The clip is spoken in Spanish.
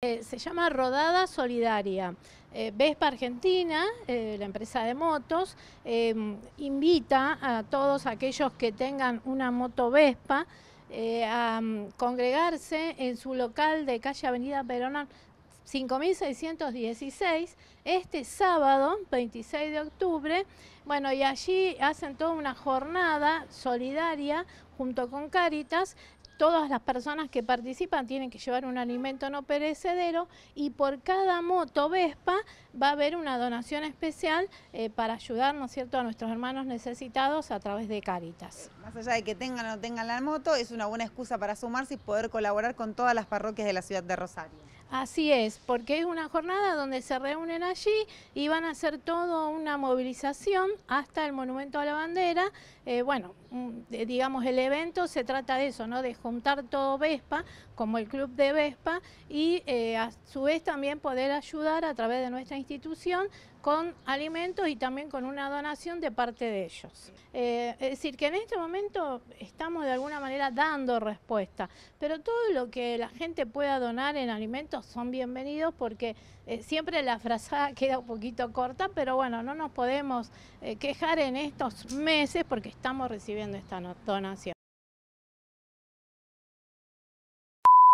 Eh, se llama Rodada Solidaria. Eh, Vespa Argentina, eh, la empresa de motos, em, invita a todos aquellos que tengan una moto Vespa a mm, congregarse en su local de calle Avenida Perón 5616 este sábado 26 de octubre. Bueno, y allí hacen toda una jornada solidaria junto con Caritas, todas las personas que participan tienen que llevar un alimento no perecedero y por cada moto Vespa va a haber una donación especial eh, para ayudar cierto? a nuestros hermanos necesitados a través de Caritas. Eh, más allá de que tengan o no tengan la moto, es una buena excusa para sumarse y poder colaborar con todas las parroquias de la ciudad de Rosario. Así es, porque es una jornada donde se reúnen allí y van a hacer toda una movilización hasta el Monumento a la Bandera. Eh, bueno, mm, digamos, el evento se trata de eso, ¿no? De juntar todo Vespa, como el club de Vespa, y eh, a su vez también poder ayudar a través de nuestra institución con alimentos y también con una donación de parte de ellos. Eh, es decir, que en este momento estamos de alguna manera dando respuesta, pero todo lo que la gente pueda donar en alimentos son bienvenidos porque eh, siempre la frazada queda un poquito corta, pero bueno, no nos podemos eh, quejar en estos meses porque estamos recibiendo esta donación.